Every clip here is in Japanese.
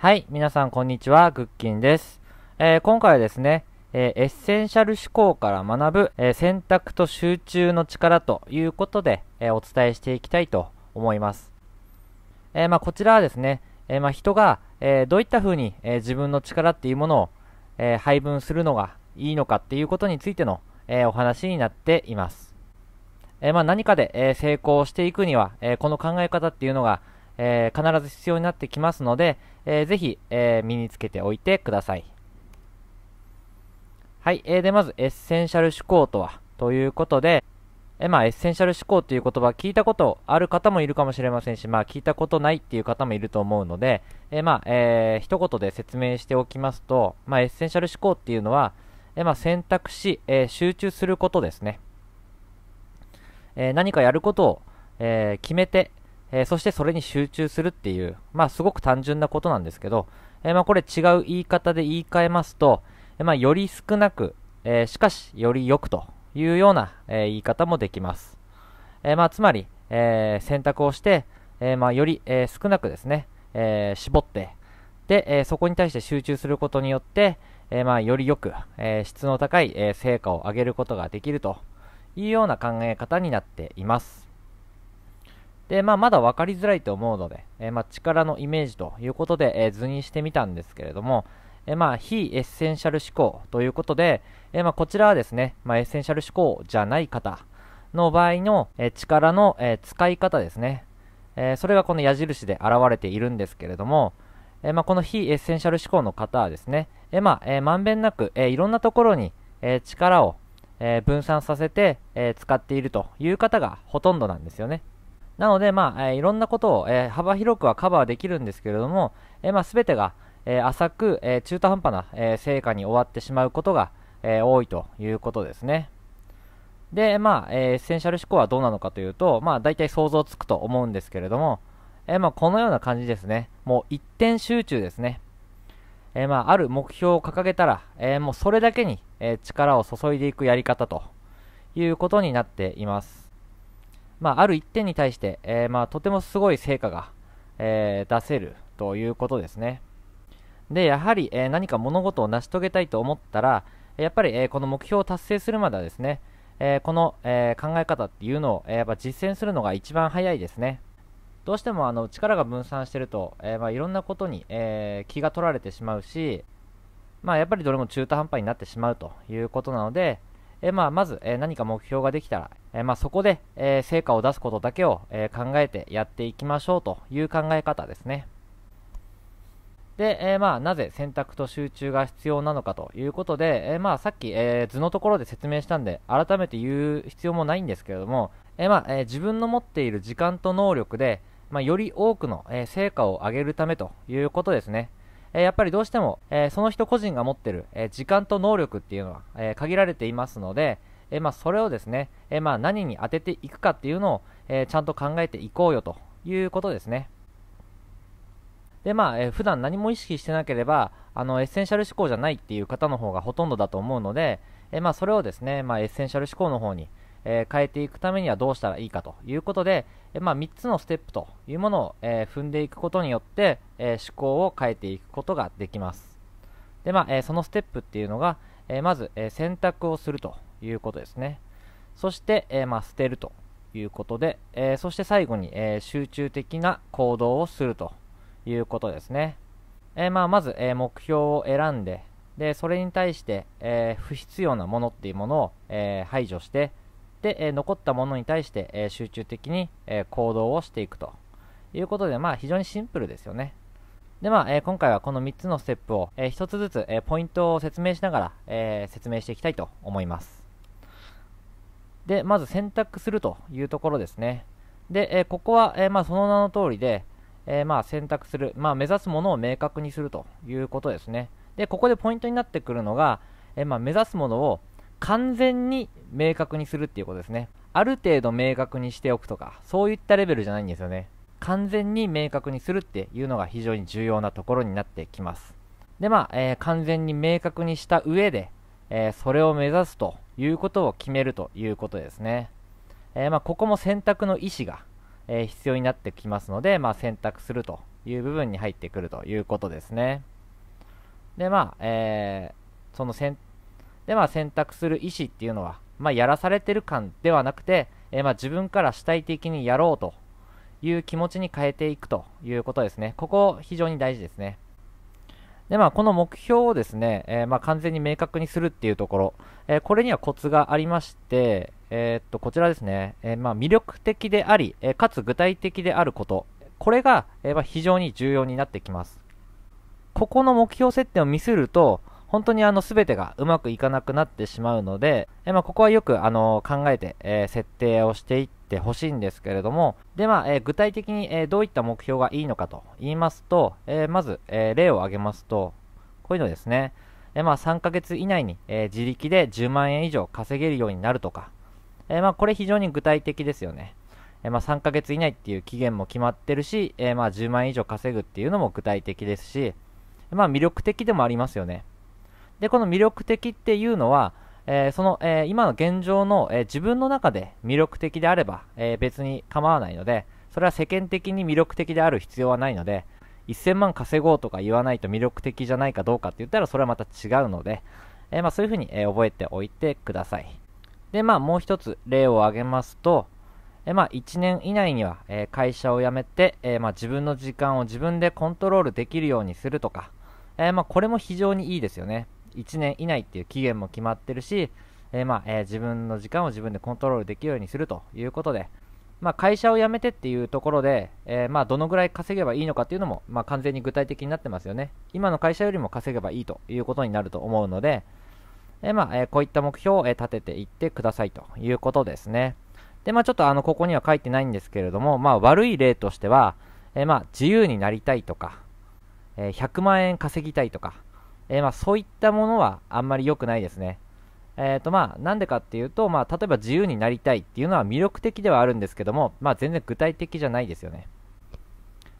はい、皆さんこんにちは、グッキンです。えー、今回はですね、えー、エッセンシャル思考から学ぶ、えー、選択と集中の力ということで、えお伝えしていきたいと思います。えまあ、こちらはですね、えまあ、人が、えどういったふうに、え自分の力っていうものを、え配分するのがいいのかっていうことについての、えお話になっています。えまあ、何かで、え成功していくには、えこの考え方っていうのが、えー、必ず必要になってきますので、えー、ぜひ、えー、身につけておいてください。はい、えー、で、まず、エッセンシャル思考とは、ということで、えまあ、エッセンシャル思考という言葉、聞いたことある方もいるかもしれませんし、まあ、聞いたことないっていう方もいると思うので、えまあ、えー、一言で説明しておきますと、まあ、エッセンシャル思考っていうのは、えまあ、選択し、えー、集中することですね。え何かやることを、え決めて、えー、そしてそれに集中するっていう、まあすごく単純なことなんですけど、えー、まあこれ違う言い方で言い換えますと、えー、まあより少なく、えしかしより良くというような、え言い方もできます。えまあつまり、え選択をして、えまあより、え少なくですね、え絞って、で、えそこに対して集中することによって、えまあより良く、え質の高い、え成果を上げることができるというような考え方になっています。で、まあ、まだ分かりづらいと思うので、えー、まあ、力のイメージということで、えー、図にしてみたんですけれども、えー、まあ、非エッセンシャル思考ということで、えまあ、こちらはですね、まあ、エッセンシャル思考じゃない方の場合の、え力の、え使い方ですね、えそれがこの矢印で現れているんですけれども、えまあ、この非エッセンシャル思考の方はですね、えまあえまんべんなく、えいろんなところに、え力を、え分散させて、え使っているという方がほとんどなんですよね。なので、まあえー、いろんなことを、えー、幅広くはカバーできるんですけれども、えー、まあ、全てが、え浅く、え中途半端な、え成果に終わってしまうことが、え多いということですね。で、まあ、えエッセンシャル思考はどうなのかというと、まあ、大体想像つくと思うんですけれども、えまあ、このような感じですね。もう一点集中ですね。えまあ、ある目標を掲げたら、えもうそれだけに、え力を注いでいくやり方ということになっています。まあ、ある1点に対して、えー、まあ、とてもすごい成果が、えー、出せるということですね。で、やはり、えー、何か物事を成し遂げたいと思ったら、やっぱり、えこの目標を達成するまではですね、えこの、え考え方っていうのを、えやっぱ実践するのが一番早いですね。どうしてもあの力が分散してると、えまあ、いろんなことに、え気が取られてしまうし、まあ、やっぱりどれも中途半端になってしまうということなので、えまあ、まず、え何か目標ができたら、えまあ、そこで、え成果を出すことだけを、え考えてやっていきましょうという考え方ですね。で、えー、まあ、なぜ選択と集中が必要なのかということで、えー、まあ、さっき、えー、図のところで説明したんで、改めて言う必要もないんですけれども、えまあ、え自分の持っている時間と能力で、まあ、より多くの、え成果を上げるためということですね。えやっぱりどうしても、えその人個人が持ってる、え時間と能力っていうのは、え限られていますので、えまあ、それをですね、えまあ、何に当てていくかっていうのを、えちゃんと考えていこうよということですね。でまあ、えー、普段何も意識してなければあのエッセンシャル思考じゃないっていう方の方がほとんどだと思うので、えまあ、それをですね、まあ、エッセンシャル思考の方に、え変えていくためにはどうしたらいいかということで、えまあ、3つのステップというものを、え踏んでいくことによって、え思考を変えていくことができます。で、まあ、えそのステップっていうのが、えまず、え選択をするということですね。そして、えまあ、捨てるということで、えそして最後に、え集中的な行動をするということですね。えまあ、まず、え目標を選んで、でそれに対して、え不必要なものっていうものを、え排除して、で、え残ったものに対して、え集中的に、え行動をしていくということで、まあ、非常にシンプルですよね。で、まあ、え今回はこの3つのステップを、え1つずつ、えポイントを説明しながら、え説明していきたいと思います。で、まず選択するというところですね。で、えここは、えまあ、その名の通りで、えまあ、選択する、まあ、目指すものを明確にするということですね。で、ここでポイントになってくるのが、えまあ、目指すものを完全に明確にするっていうことですね。ある程度明確にしておくとか、そういったレベルじゃないんですよね。完全に明確にするっていうのが非常に重要なところになってきます。で、まあ、えー、完全に明確にした上で、えー、それを目指すということを決めるということですね。えー、まあ、ここも選択の意思が、え必要になってきますので、まあ、選択するという部分に入ってくるということですね。で、まあ、えー、その選で、まあ、選択する意思っていうのは、まあ、やらされてる感ではなくて、えー、まあ、自分から主体的にやろうという気持ちに変えていくということですね。ここ非常に大事ですね。で、まあ、この目標をですね、えー、まあ、完全に明確にするっていうところ、えー、これにはコツがありまして、えっと、こちらですね、えまあ、魅力的であり、えかつ具体的であること、これが、えまあ、非常に重要になってきます。ここの目標設定をミスると、本当にあの全てがうまくいかなくなってしまうので、えまあ、ここはよくあの考えて、えー、設定をしていってほしいんですけれども、でまあえー、具体的に、えどういった目標がいいのかと言いますと、えまず、え例を挙げますと、こういうのですね、えまあ、3ヶ月以内に、え自力で10万円以上稼げるようになるとか、えまあ、これ非常に具体的ですよね。えまあ、3ヶ月以内っていう期限も決まってるし、えまあ、10万円以上稼ぐっていうのも具体的ですし、まあ、魅力的でもありますよね。でこの魅力的っていうのは、えー、その、えー、今の現状の、えー、自分の中で魅力的であれば、え別に構わないのでそれは世間的に魅力的である必要はないので1000万稼ごうとか言わないと魅力的じゃないかどうかって言ったらそれはまた違うので、えまあ、そういうふうに、え覚えておいてくださいでまあもう一つ例を挙げますと、えまあ、1年以内には、え会社を辞めて、えまあ、自分の時間を自分でコントロールできるようにするとか、えまあ、これも非常にいいですよね1年以内っていう期限も決まってるし、えー、まあ、えー、自分の時間を自分でコントロールできるようにするということで、まあ、会社を辞めてっていうところで、えー、まあ、どのぐらい稼げばいいのかっていうのも、まあ、完全に具体的になってますよね今の会社よりも稼げばいいということになると思うので、えまあ、えこういった目標を、え立てていってくださいということですねで、まあ、ちょっとあのここには書いてないんですけれども、まあ、悪い例としては、えまあ、自由になりたいとか、え100万円稼ぎたいとかえー、まあ、そういったものはあんまり良くないですね。えーとまあ、なんでかっていうと、まあ、例えば自由になりたいっていうのは魅力的ではあるんですけども、まあ、全然具体的じゃないですよね。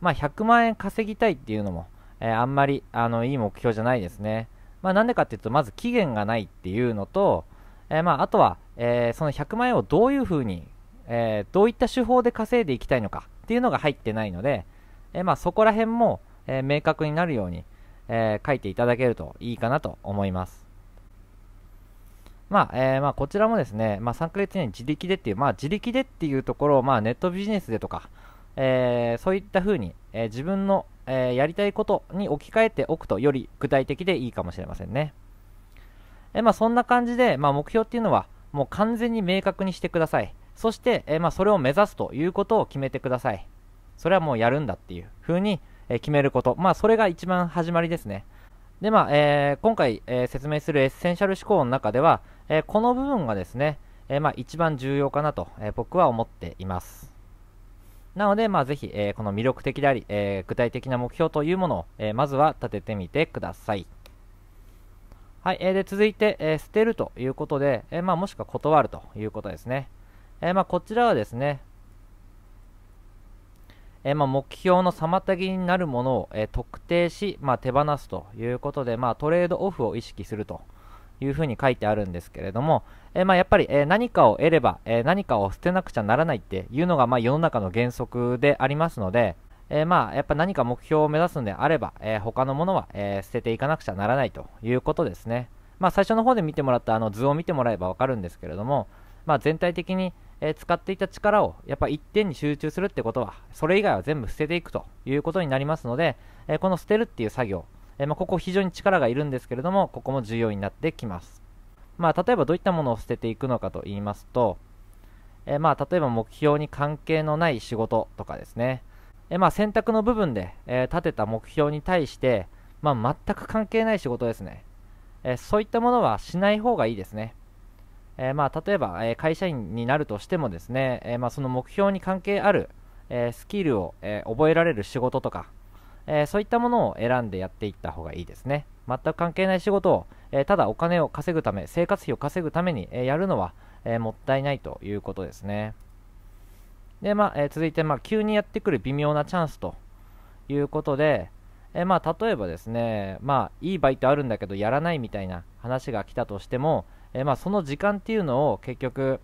まあ、100万円稼ぎたいっていうのも、えー、あんまりあのいい目標じゃないですね。まな、んでかっていうと、まず期限がないっていうのと、えー、まあ、あとは、えー、その100万円をどういうふうに、えどういった手法で稼いでいきたいのかっていうのが入ってないので、えまあ、そこら辺も、え明確になるように、えー、書いていただけるといいかなと思います。まあえー、まあ、こちらもですね、まあ、3ヶ月以内に自力でっていう、まあ、自力でっていうところを、まあ、ネットビジネスでとか、えー、そういったふうに、えー、自分の、えー、やりたいことに置き換えておくとより具体的でいいかもしれませんね。えまあ、そんな感じで、まあ、目標っていうのはもう完全に明確にしてください。そして、えまあ、それを目指すということを決めてください。それはもうやるんだっていうふうに、え決めること、まあ、それが一番始まりですね。で、まあ、えー、今回、えー、説明するエッセンシャル思考の中では、えー、この部分がですね、えまあ、一番重要かなと、え僕は思っています。なので、まあ、ぜひ、えこの魅力的であり、え具体的な目標というものを、えまずは立ててみてください。はい、えー、で続いて、え捨てるということで、えまあ、もしくは断るということですね。えまあ、こちらはですね、えー、まあ、目標の妨げになるものを、えー、特定し、まあ、手放すということで、まあ、トレードオフを意識するというふうに書いてあるんですけれども、えまあ、やっぱり、え何かを得れば、え何かを捨てなくちゃならないっていうのが、まあ、世の中の原則でありますので、えまあ、やっぱ何か目標を目指すんであれば、え他のものは、え捨てていかなくちゃならないということですね。まあ、最初の方で見てもらったあの図を見てもらえば分かるんですけれども、まあ、全体的に、え使っていた力をやっぱ一点に集中するってことはそれ以外は全部捨てていくということになりますので、えこの捨てるっていう作業、えまここ非常に力がいるんですけれどもここも重要になってきます、まあ、例えばどういったものを捨てていくのかと言いますと、えまあ、例えば目標に関係のない仕事とかですね、えまあ、選択の部分で、え立てた目標に対して、まあ、全く関係ない仕事ですね、えそういったものはしない方がいいですねえー、まあ、例えば、え会社員になるとしてもですね、えまあ、その目標に関係ある、えスキルを、え覚えられる仕事とか、えそういったものを選んでやっていった方がいいですね全く関係ない仕事を、えただお金を稼ぐため生活費を稼ぐために、えやるのは、えもったいないということですねで、まあえ続いて、まあ、急にやってくる微妙なチャンスということで、えまあ、例えばですね、まあ、いいバイトあるんだけどやらないみたいな話が来たとしても、えー、まあ、その時間っていうのを結局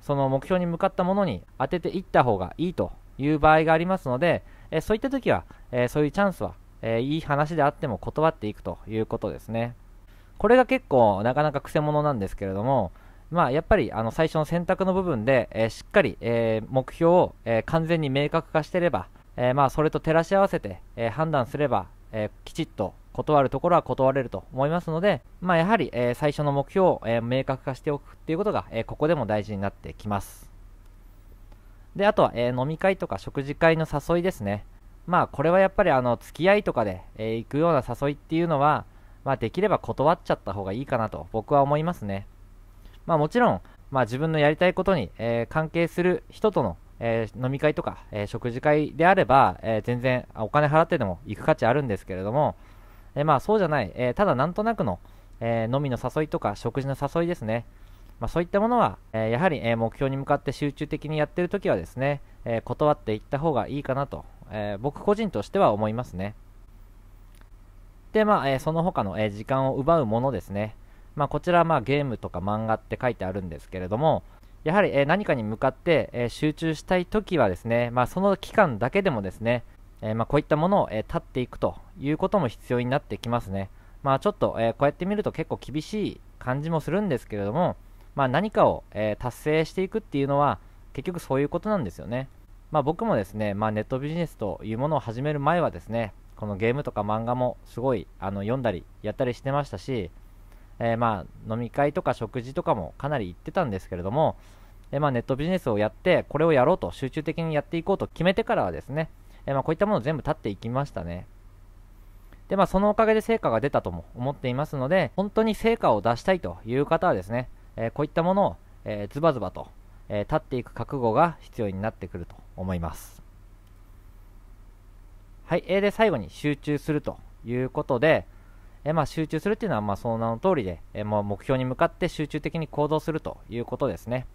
その目標に向かったものに当てていった方がいいという場合がありますので、えー、そういった時は、えそういうチャンスは、えいい話であっても断っていくということですねこれが結構なかなかくせ者なんですけれどもまあ、やっぱりあの最初の選択の部分で、えしっかり、え目標を、え完全に明確化してれば、えまあ、それと照らし合わせて、え判断すれば、えきちっと断るところは断れると思いますので、まあ、やはり、え最初の目標を、え明確化しておくっていうことが、えここでも大事になってきます。で、あとは、え飲み会とか食事会の誘いですね。まあ、これはやっぱりあの付き合いとかで、え行くような誘いっていうのは、まあ、できれば断っちゃった方がいいかなと僕は思いますね。まあ、もちろん、まあ、自分のやりたいことに、え関係する人との、え飲み会とか、え食事会であれば、え全然お金払ってでも行く価値あるんですけれども、えまあそうじゃない、えただなんとなくの、え飲みの誘いとか食事の誘いですね、まあ、そういったものは、えやはり、え目標に向かって集中的にやってるときはですね、え断っていった方がいいかなと、え僕個人としては思いますね。で、まあ、えその他の、え時間を奪うものですね。まあ、こちらは、まあ、ゲームとか漫画って書いてあるんですけれども、やはり、え何かに向かって、え集中したいときはですね、まあ、その期間だけでもですね、えー、まあ、こういったものを、えー、立っていくということも必要になってきますね。まあ、ちょっと、えー、こうやって見ると結構厳しい感じもするんですけれども、まあ、何かを、え達成していくっていうのは結局そういうことなんですよね。まあ、僕もですね、まあ、ネットビジネスというものを始める前はですねこのゲームとか漫画もすごいあの読んだりやったりしてましたし、えー、まあ飲み会とか食事とかもかなり行ってたんですけれども、えー、まあネットビジネスをやってこれをやろうと集中的にやっていこうと決めてからはですねえまあ、こういったもの全部立っていきましたね。で、まあ、そのおかげで成果が出たとも思っていますので、本当に成果を出したいという方はですね、えこういったものを、えー、ズバズバと、え立っていく覚悟が必要になってくると思います。はい、えー、で、最後に集中するということで、えまあ、集中するっていうのは、まあ、その名の通りで、えまあ、目標に向かって集中的に行動するということですね。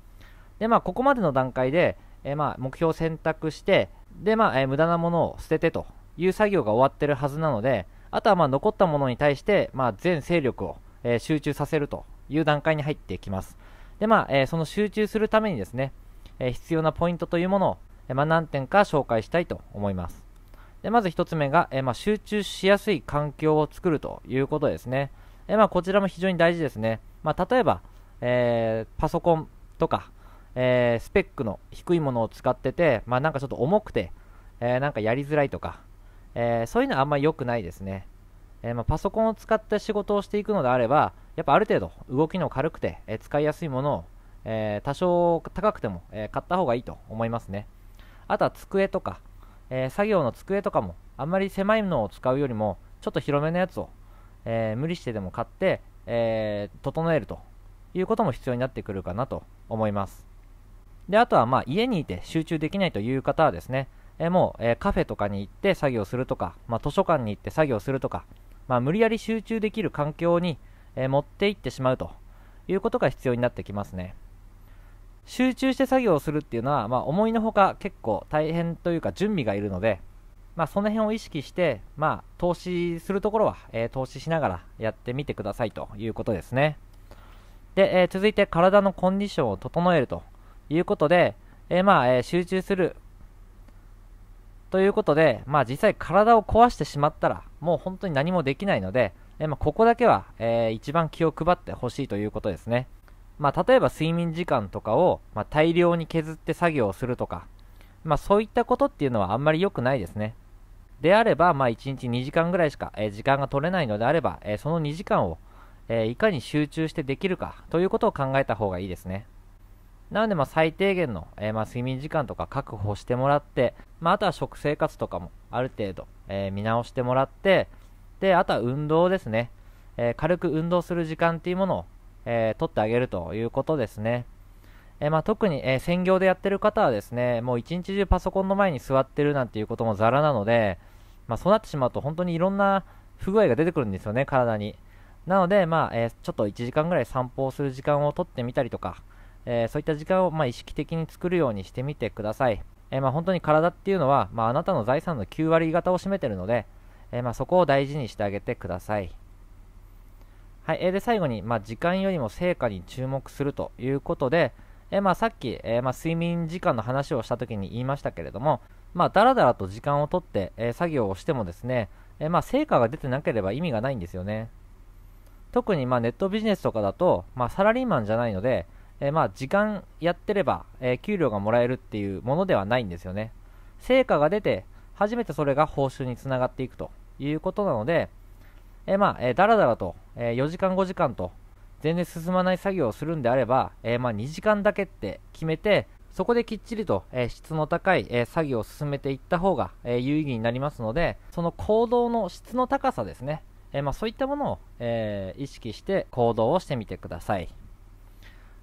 で、まあ、ここまでの段階で、えまあ、目標を選択して、で、まあ、えー、無駄なものを捨ててという作業が終わってるはずなので、あとはまあ残ったものに対して、まあ、全勢力を、えー、集中させるという段階に入ってきます。で、まあ、えー、その集中するためにですね、えー、必要なポイントというものを、えまあ、何点か紹介したいと思います。でまず1つ目が、えまあ、集中しやすい環境を作るということですね。えまあ、こちらも非常に大事ですね。まあ、例えば、えパソコンとか、えー、スペックの低いものを使ってて、まあ、なんかちょっと重くて、えー、なんかやりづらいとか、えー、そういうのはあんまり良くないですね。えまあ、パソコンを使って仕事をしていくのであれば、やっぱある程度動きの軽くて、え使いやすいものを、え多少高くても、え買った方がいいと思いますね。あとは机とか、え作業の机とかも、あんまり狭いものを使うよりも、ちょっと広めのやつを、え無理してでも買って、え整えるということも必要になってくるかなと思います。であとはまあ家にいて集中できないという方はですね、えもう、えカフェとかに行って作業するとか、まあ、図書館に行って作業するとか、まあ、無理やり集中できる環境に、え持っていってしまうということが必要になってきますね集中して作業するっていうのは、まあ、思いのほか結構大変というか準備がいるので、まあ、その辺を意識して、まあ、投資するところは、えー、投資しながらやってみてくださいということですねで、えー、続いて体のコンディションを整えるということで、えー、まあ、えー、集中するということで、まあ、実際体を壊してしまったらもう本当に何もできないので、えまあ、ここだけは、えー、一番気を配ってほしいということですね、まあ、例えば睡眠時間とかを、まあ、大量に削って作業をするとか、まあ、そういったことっていうのはあんまり良くないですねであれば、まあ、1日2時間ぐらいしか、えー、時間が取れないのであれば、えー、その2時間を、えいかに集中してできるかということを考えた方がいいですねなので、ま最低限の、えー、ま睡眠時間とか確保してもらって、まあ、あとは食生活とかもある程度、えー、見直してもらって、で、あとは運動ですね。え軽く運動する時間っていうものを、え取ってあげるということですね。えまあ、特に、え専業でやってる方はですね、もう一日中パソコンの前に座ってるなんていうこともざらなので、まあ、そうなってしまうと本当にいろんな不具合が出てくるんですよね、体に。なので、まあ、えー、ちょっと1時間ぐらい散歩をする時間を取ってみたりとか、えー、そういった時間を、まあ、意識的に作るようにしてみてください、えー、まあ、本当に体っていうのは、まあ、あなたの財産の9割方を占めてるので、えまあ、そこを大事にしてあげてくださいはい、えー、で最後に、まあ、時間よりも成果に注目するということで、えまあ、さっき、えまあ、睡眠時間の話をした時に言いましたけれども、まあ、だらだらと時間をとって、え作業をしてもですね、えまあ、成果が出てなければ意味がないんですよね特にまあネットビジネスとかだと、まあ、サラリーマンじゃないので、えー、まあ時間やってれば、えー、給料がもらえるっていうものではないんですよね成果が出て初めてそれが報酬につながっていくということなので、えー、まあ、えー、だらだらと、え4時間5時間と全然進まない作業をするんであれば、えまあ、2時間だけって決めてそこできっちりと、え質の高い、え作業を進めていった方が、え有意義になりますのでその行動の質の高さですね、えまあ、そういったものを、え意識して行動をしてみてください。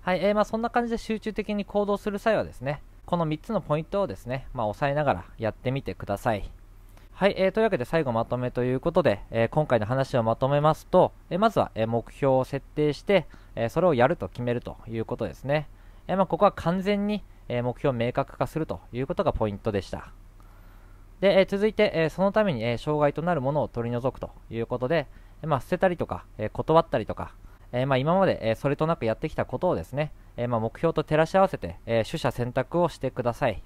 はい、えー、まあ、そんな感じで集中的に行動する際はですね、この3つのポイントをですね、まあ、押さえながらやってみてください。はい、えー、というわけで最後まとめということで、えー、今回の話をまとめますと、えー、まずは、え目標を設定して、えそれをやると決めるということですね。えまあ、ここは完全に、え目標を明確化するということがポイントでした。で、え続いて、えそのために、え障害となるものを取り除くということで、えまあ、捨てたりとか、え断ったりとか、えー、まあ、今まで、えそれとなくやってきたことをですね、えまあ、目標と照らし合わせて、え取捨選択をしてください、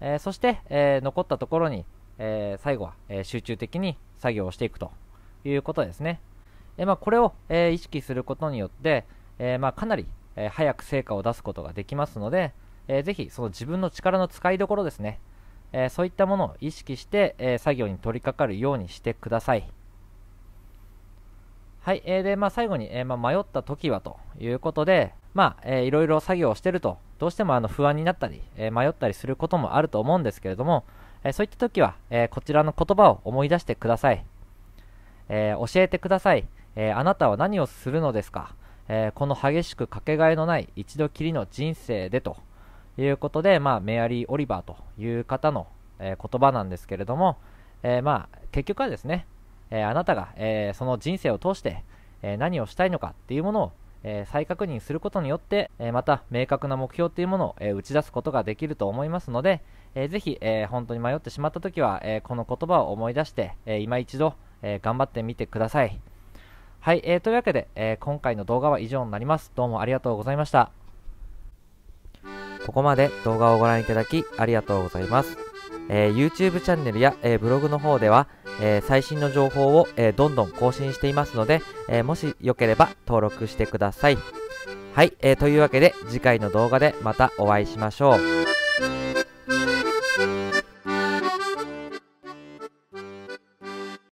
えそして、え残ったところに、え最後は、え集中的に作業をしていくということですね、えまあ、これを、え意識することによって、えまあ、かなり、え早く成果を出すことができますので、えー、ぜひその自分の力の使いどころですね、えそういったものを意識して、え作業に取り掛かるようにしてください。はい、えー、で、まあ、最後に、えー、まあ、迷った時はということで、まあ、えー、いろいろ作業をしてると、どうしてもあの不安になったり、えー、迷ったりすることもあると思うんですけれども、えそういった時は、えこちらの言葉を思い出してください。え教えてください、えあなたは何をするのですか、えこの激しくかけがえのない一度きりの人生でということで、まあ、メアリー・オリバーという方の、え言葉なんですけれども、えまあ、結局はですね、えあなたが、えその人生を通して、え何をしたいのかっていうものを、え再確認することによって、えまた明確な目標っていうものを、え打ち出すことができると思いますので、えー、ぜひ、え本当に迷ってしまった時は、えこの言葉を思い出して、え今一度、え頑張ってみてください。はい、えー、というわけで、えー、今回の動画は以上になります。どうもありがとうございました。ここまで動画をご覧いただきありがとうございます。えー、YouTube チャンネルや、えー、ブログの方では、えー、最新の情報を、えー、どんどん更新していますので、えー、もしよければ登録してください。はい、えというわけで次回の動画でまたお会いしましょう。